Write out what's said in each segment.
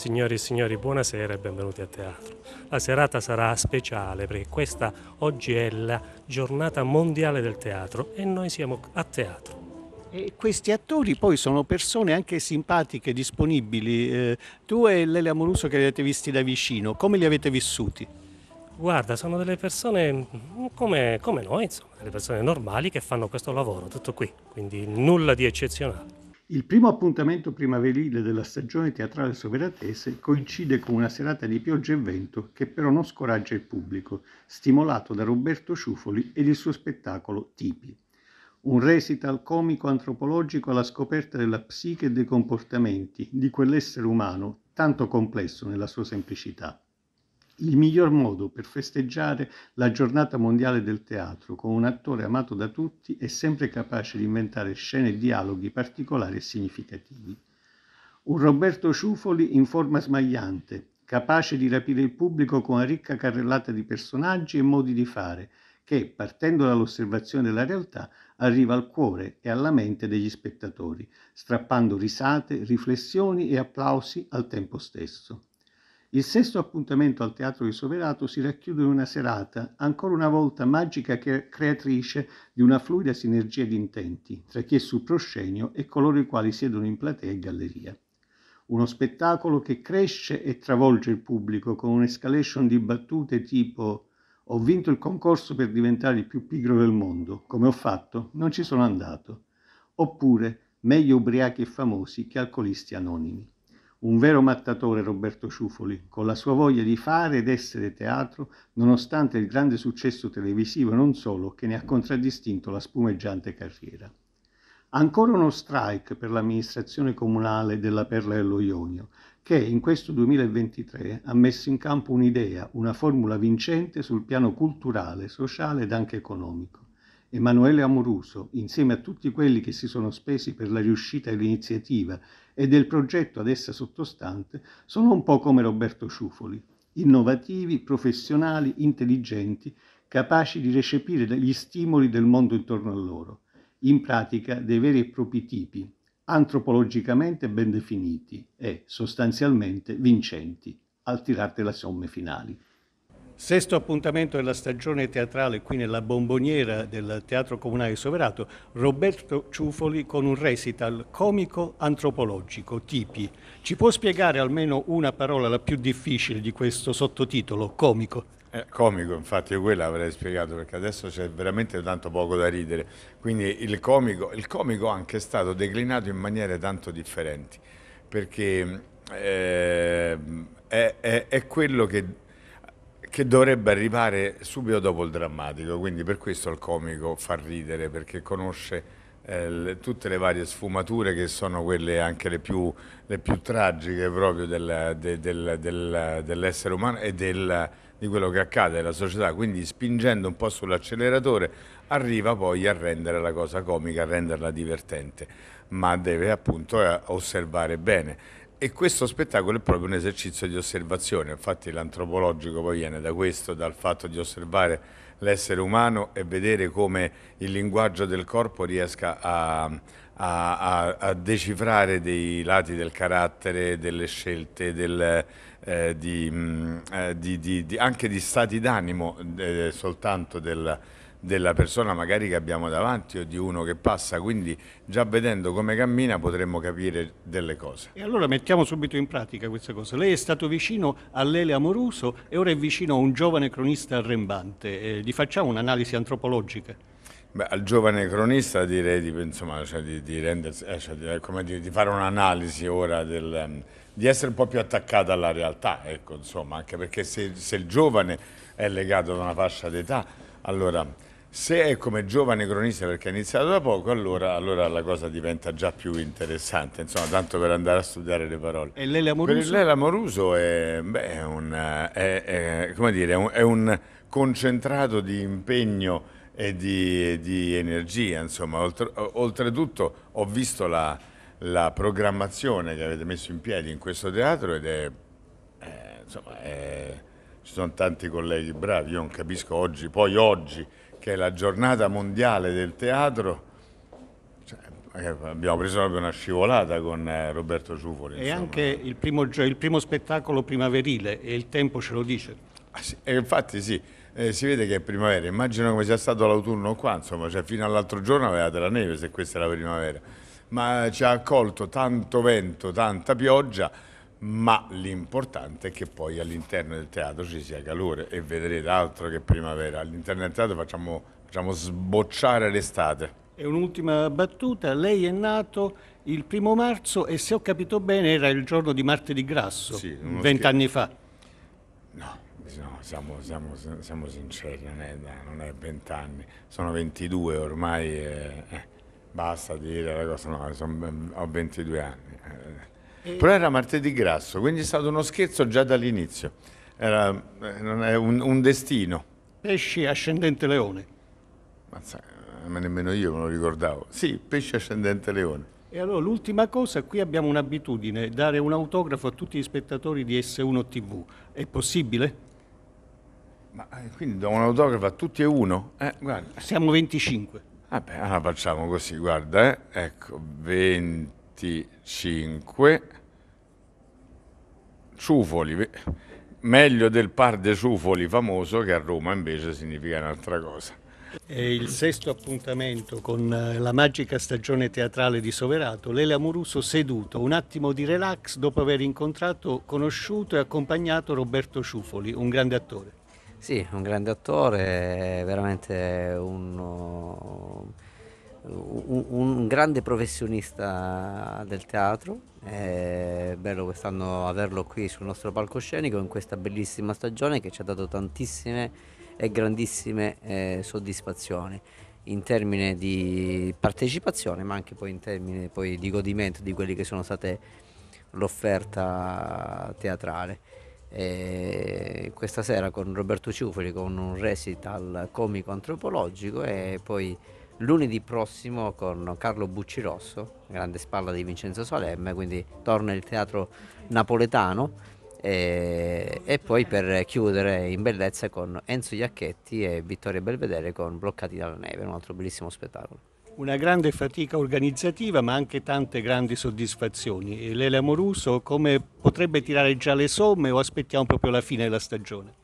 Signori e signori, buonasera e benvenuti a teatro. La serata sarà speciale perché questa oggi è la giornata mondiale del teatro e noi siamo a teatro. E questi attori poi sono persone anche simpatiche, disponibili. Eh, tu e Lele Amoruso che li avete visti da vicino, come li avete vissuti? Guarda, sono delle persone come, come noi, insomma, delle persone normali che fanno questo lavoro, tutto qui, quindi nulla di eccezionale. Il primo appuntamento primaverile della stagione teatrale soveratese coincide con una serata di pioggia e vento che però non scoraggia il pubblico, stimolato da Roberto Ciufoli ed il suo spettacolo Tipi. Un recital comico antropologico alla scoperta della psiche e dei comportamenti di quell'essere umano tanto complesso nella sua semplicità il miglior modo per festeggiare la giornata mondiale del teatro con un attore amato da tutti e sempre capace di inventare scene e dialoghi particolari e significativi. Un Roberto Ciufoli in forma smagliante, capace di rapire il pubblico con una ricca carrellata di personaggi e modi di fare, che, partendo dall'osservazione della realtà, arriva al cuore e alla mente degli spettatori, strappando risate, riflessioni e applausi al tempo stesso. Il sesto appuntamento al Teatro di Soverato si racchiude in una serata, ancora una volta magica creatrice di una fluida sinergia di intenti tra chi è sul proscenio e coloro i quali siedono in platea e galleria. Uno spettacolo che cresce e travolge il pubblico con un'escalation di battute tipo ho vinto il concorso per diventare il più pigro del mondo, come ho fatto, non ci sono andato, oppure meglio ubriachi e famosi che alcolisti anonimi. Un vero mattatore Roberto Ciuffoli, con la sua voglia di fare ed essere teatro, nonostante il grande successo televisivo e non solo che ne ha contraddistinto la spumeggiante carriera. Ancora uno strike per l'amministrazione comunale della Perla e dello Ionio, che in questo 2023 ha messo in campo un'idea, una formula vincente sul piano culturale, sociale ed anche economico. Emanuele Amoruso, insieme a tutti quelli che si sono spesi per la riuscita dell'iniziativa e del progetto ad essa sottostante, sono un po' come Roberto Ciufoli, innovativi, professionali, intelligenti, capaci di recepire gli stimoli del mondo intorno a loro, in pratica dei veri e propri tipi, antropologicamente ben definiti e, sostanzialmente, vincenti, al tirar delle somme finali. Sesto appuntamento della stagione teatrale qui nella bomboniera del Teatro Comunale Soverato, Roberto Ciufoli con un recital comico-antropologico, tipi. Ci può spiegare almeno una parola la più difficile di questo sottotitolo, comico? Eh, comico, infatti io quella avrei spiegato perché adesso c'è veramente tanto poco da ridere. Quindi il comico, il comico anche è stato declinato in maniere tanto differenti perché eh, è, è, è quello che che dovrebbe arrivare subito dopo il drammatico, quindi per questo il comico fa ridere, perché conosce eh, tutte le varie sfumature che sono quelle anche le più, le più tragiche proprio del, de, del, del, dell'essere umano e di quello che accade nella società, quindi spingendo un po' sull'acceleratore arriva poi a rendere la cosa comica, a renderla divertente, ma deve appunto eh, osservare bene e questo spettacolo è proprio un esercizio di osservazione, infatti l'antropologico poi viene da questo, dal fatto di osservare l'essere umano e vedere come il linguaggio del corpo riesca a, a, a, a decifrare dei lati del carattere, delle scelte, del, eh, di, mh, mm, eh, di, di, anche di stati d'animo eh, soltanto del della persona magari che abbiamo davanti o di uno che passa, quindi già vedendo come cammina potremmo capire delle cose. E allora mettiamo subito in pratica questa cosa. Lei è stato vicino a Lele Amoruso e ora è vicino a un giovane cronista arrembante. Eh, gli facciamo un'analisi antropologica? Beh, al giovane cronista direi di, insomma, cioè di, di, rendersi, eh, cioè di, eh, di fare un'analisi ora del, ehm, di essere un po' più attaccata alla realtà, ecco, insomma, anche perché se, se il giovane è legato ad una fascia d'età, allora se è come giovane cronista perché ha iniziato da poco, allora, allora, la cosa diventa già più interessante, insomma, tanto per andare a studiare le parole. E Lele Amoruso? Lele Amoruso è, beh, è, un, è, è dire, un, un, concentrato di impegno e di, di energia, insomma, oltre, oltretutto ho visto la, la, programmazione che avete messo in piedi in questo teatro ed è, insomma, ci sono tanti colleghi bravi, io non capisco oggi, poi oggi che è la giornata mondiale del teatro, cioè, eh, abbiamo preso proprio una scivolata con eh, Roberto Ciufoli. E anche il primo, il primo, spettacolo primaverile, e il tempo ce lo dice. Ah, sì, eh, infatti sì, eh, si vede che è primavera, immagino come sia stato l'autunno qua, insomma, cioè, fino all'altro giorno avevate la neve se questa era la primavera, ma ci ha accolto tanto vento, tanta pioggia, ma l'importante è che poi all'interno del teatro ci sia calore e vedrete altro che primavera, all'interno del teatro facciamo, facciamo sbocciare l'estate. E un'ultima battuta, lei è nato il primo marzo e se ho capito bene era il giorno di martedì grasso, sì, vent'anni fa. No, no siamo, siamo, siamo, sinceri, non è vent'anni, sono 22 ormai, eh, eh, basta dire la cosa, no, sono, ho 22 anni. Eh. Però era martedì grasso, quindi è stato uno scherzo già dall'inizio. Era eh, un, un, destino. Pesci ascendente leone. Mazza, nemmeno io me lo ricordavo. Sì, pesci ascendente leone. E allora l'ultima cosa, qui abbiamo un'abitudine, dare un autografo a tutti gli spettatori di S1 TV. È possibile? Ma eh, quindi do un autografo a tutti e uno? Eh, Siamo 25. Vabbè, allora facciamo così, guarda, eh. ecco, 20. 25 ciufoli meglio del par de ciufoli famoso che a Roma invece significa un'altra cosa. È il sesto appuntamento con eh, la magica stagione teatrale di Soverato, Lele Amoruso seduto, un attimo di relax dopo aver incontrato, conosciuto e accompagnato Roberto Ciufoli un grande attore. Sì, un grande attore, veramente un un, un grande professionista del teatro, è bello quest'anno averlo qui sul nostro palcoscenico in questa bellissima stagione che ci ha dato tantissime e grandissime eh, soddisfazioni in termini di partecipazione ma anche poi in termini poi di godimento di quelli che sono state l'offerta teatrale. E questa sera con Roberto Ciufoli con un recital comico antropologico e poi lunedì prossimo con Carlo Bucci Rosso, grande spalla di Vincenzo Salemme, quindi torna il teatro napoletano. E, eh, e, poi per chiudere in bellezza con Enzo Iacchetti e Vittoria Belvedere con Bloccati dalla neve, un altro bellissimo spettacolo. Una grande fatica organizzativa ma anche tante grandi soddisfazioni. L'Ele Amoruso come potrebbe tirare già le somme o aspettiamo proprio la fine della stagione?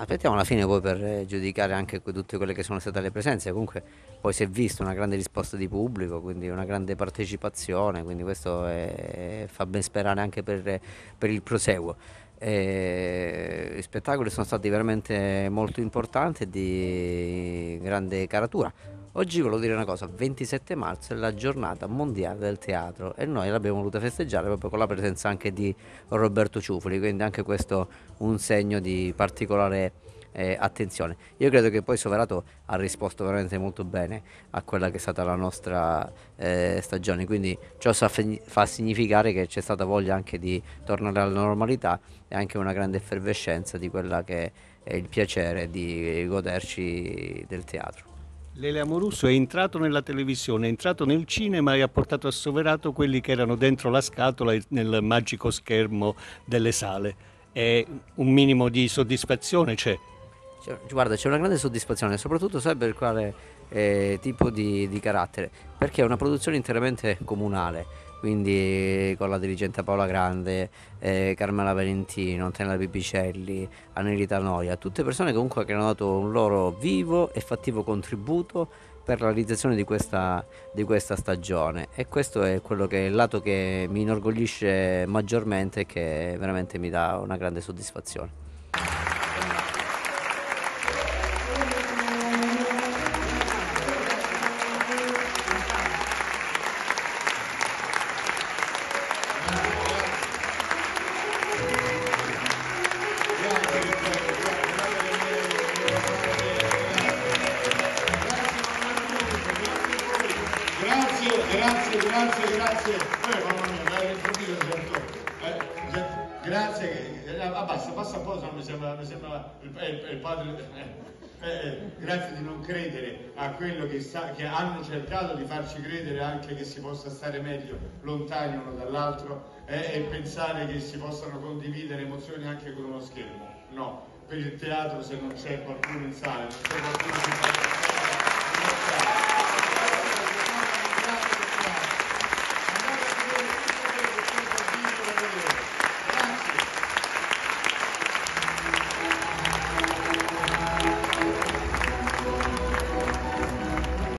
Aspettiamo la fine poi per eh, giudicare anche tutte quelle che sono state le presenze, comunque poi si è vista una grande risposta di pubblico, quindi una grande partecipazione, quindi questo è, fa ben sperare anche per, per il proseguo. E gli spettacoli sono stati veramente molto importanti e di grande caratura. Oggi volevo dire una cosa, 27 marzo è la giornata mondiale del teatro e noi l'abbiamo voluta festeggiare proprio con la presenza anche di Roberto Ciufoli, quindi anche questo un segno di particolare eh, attenzione. Io credo che poi Soverato ha risposto veramente molto bene a quella che è stata la nostra eh, stagione, quindi ciò fa significare che c'è stata voglia anche di tornare alla normalità e anche una grande effervescenza di quella che è il piacere di goderci del teatro. Lele Amoruso è entrato nella televisione, è entrato nel cinema e ha portato a Soverato quelli che erano dentro la scatola nel magico schermo delle sale. E un minimo di soddisfazione c'è guarda, c'è una grande soddisfazione, soprattutto sai per quale eh, tipo di, di carattere, perché è una produzione interamente comunale quindi eh, con la dirigente Paola Grande, eh, Carmela Valentino, Antonella Pipicelli, Anelita Noia, tutte persone comunque che hanno dato un loro vivo e fattivo contributo per la realizzazione di questa, di questa stagione e questo è quello che è il lato che mi inorgoglisce maggiormente e che veramente mi dà una grande soddisfazione. grazie, ah, eh, basta, passa un po', mi sembra, mi sembra il, il, il padre, eh, eh, grazie di non credere a quello che, sta, che, hanno cercato di farci credere anche che si possa stare meglio lontani uno dall'altro eh, e pensare che si possano condividere emozioni anche con uno schermo. No, per il teatro se non c'è qualcuno in sala, non c'è qualcuno che fa...